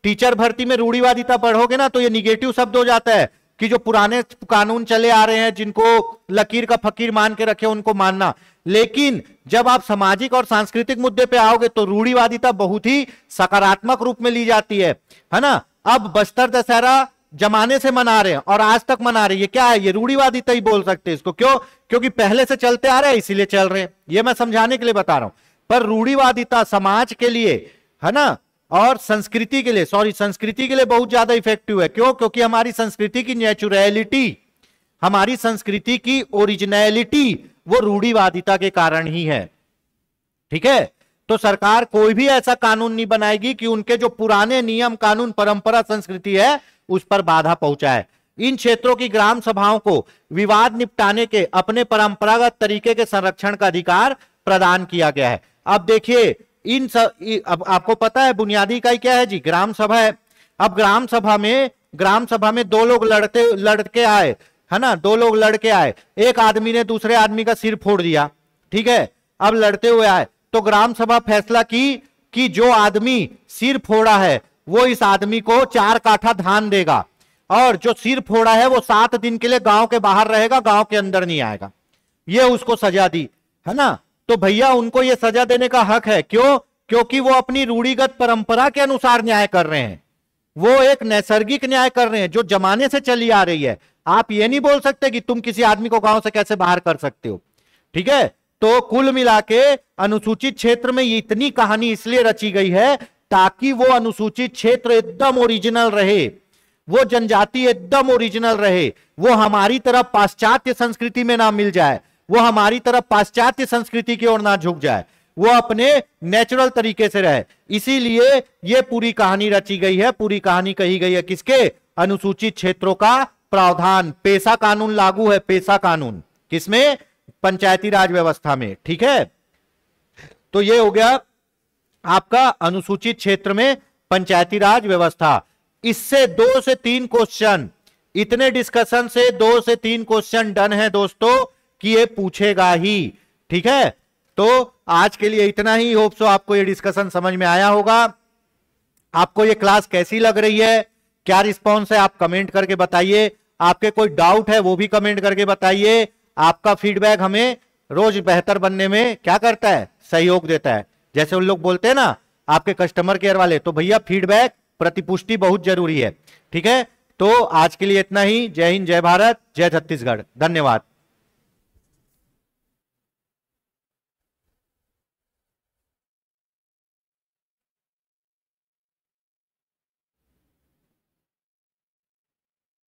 टीचर भर्ती में रूढ़ीवादिता पढ़ोगे ना तो ये निगेटिव शब्द हो जाता है कि जो पुराने कानून चले आ रहे हैं जिनको लकीर का फकीर मान के रखे उनको मानना लेकिन जब आप सामाजिक और सांस्कृतिक मुद्दे पे आओगे तो रूढ़ीवादिता बहुत ही सकारात्मक रूप में ली जाती है है ना अब बस्तर दशहरा जमाने से मना रहे हैं और आज तक मना रहे ये क्या है ये रूढ़ीवादिता ही बोल सकते हैं इसको क्यों क्योंकि पहले से चलते आ रहे हैं इसीलिए चल रहे हैं ये मैं समझाने के लिए बता रहा हूं पर रूढ़ीवादिता समाज के लिए है ना और संस्कृति के लिए सॉरी संस्कृति के लिए बहुत ज्यादा इफेक्टिव है क्यों क्योंकि हमारी संस्कृति की नेचुरैलिटी हमारी संस्कृति की ओरिजिनैलिटी वो रूढ़ीवादिता के कारण ही है ठीक है तो सरकार कोई भी ऐसा कानून नहीं बनाएगी कि उनके जो पुराने नियम कानून परंपरा संस्कृति है उस पर बाधा पहुंचाए इन क्षेत्रों की ग्राम सभाओं को विवाद निपटाने के अपने परंपरागत तरीके के संरक्षण का अधिकार प्रदान किया गया है अब देखिए इन सब अब आपको पता है बुनियादी इकाई क्या है जी ग्राम सभा है अब ग्राम सभा में ग्राम सभा में दो लोग लड़ते लड़के आए है ना दो लोग लड़के आए एक आदमी ने दूसरे आदमी का सिर फोड़ दिया ठीक है अब लड़ते हुए आए तो ग्राम सभा फैसला की कि जो आदमी सिर फोड़ा है वो इस आदमी को चार काठा धान देगा और जो सिर फोड़ा है वो सात दिन के लिए गांव के बाहर रहेगा गांव के अंदर नहीं आएगा ये उसको सजा दी है ना तो भैया उनको यह सजा देने का हक है क्यों क्योंकि वो अपनी रूढ़ीगत परंपरा के अनुसार न्याय कर रहे हैं वो एक नैसर्गिक न्याय कर रहे हैं जो जमाने से चली आ रही है आप ये नहीं बोल सकते कि तुम किसी आदमी को गांव से कैसे बाहर कर सकते हो ठीक है तो कुल मिला के अनुसूचित क्षेत्र में ये इतनी कहानी इसलिए रची गई है ताकि वो अनुसूचित क्षेत्र एकदम ओरिजिनल रहे वो जनजाति एकदम ओरिजिनल रहे वो हमारी तरफ पाश्चात्य संस्कृति में ना मिल जाए वो हमारी तरफ पाश्चात्य संस्कृति की ओर ना झुक जाए वो अपने नेचुरल तरीके से रहे इसीलिए ये पूरी कहानी रची गई है पूरी कहानी कही गई है किसके अनुसूचित क्षेत्रों का प्रावधान पेशा कानून लागू है पेशा कानून किसमें पंचायती राज व्यवस्था में ठीक है तो ये हो गया आपका अनुसूचित क्षेत्र में पंचायती राज व्यवस्था इससे दो से तीन क्वेश्चन इतने डिस्कशन से दो से तीन क्वेश्चन डन है दोस्तों कि ये पूछेगा ही ठीक है तो आज के लिए इतना ही होप सो आपको ये डिस्कशन समझ में आया होगा आपको ये क्लास कैसी लग रही है क्या रिस्पॉन्स है आप कमेंट करके बताइए आपके कोई डाउट है वो भी कमेंट करके बताइए आपका फीडबैक हमें रोज बेहतर बनने में क्या करता है सहयोग देता है जैसे उन लोग बोलते हैं ना आपके कस्टमर केयर वाले तो भैया फीडबैक प्रतिपुष्टि बहुत जरूरी है ठीक है तो आज के लिए इतना ही जय हिंद जय भारत जय छत्तीसगढ़ धन्यवाद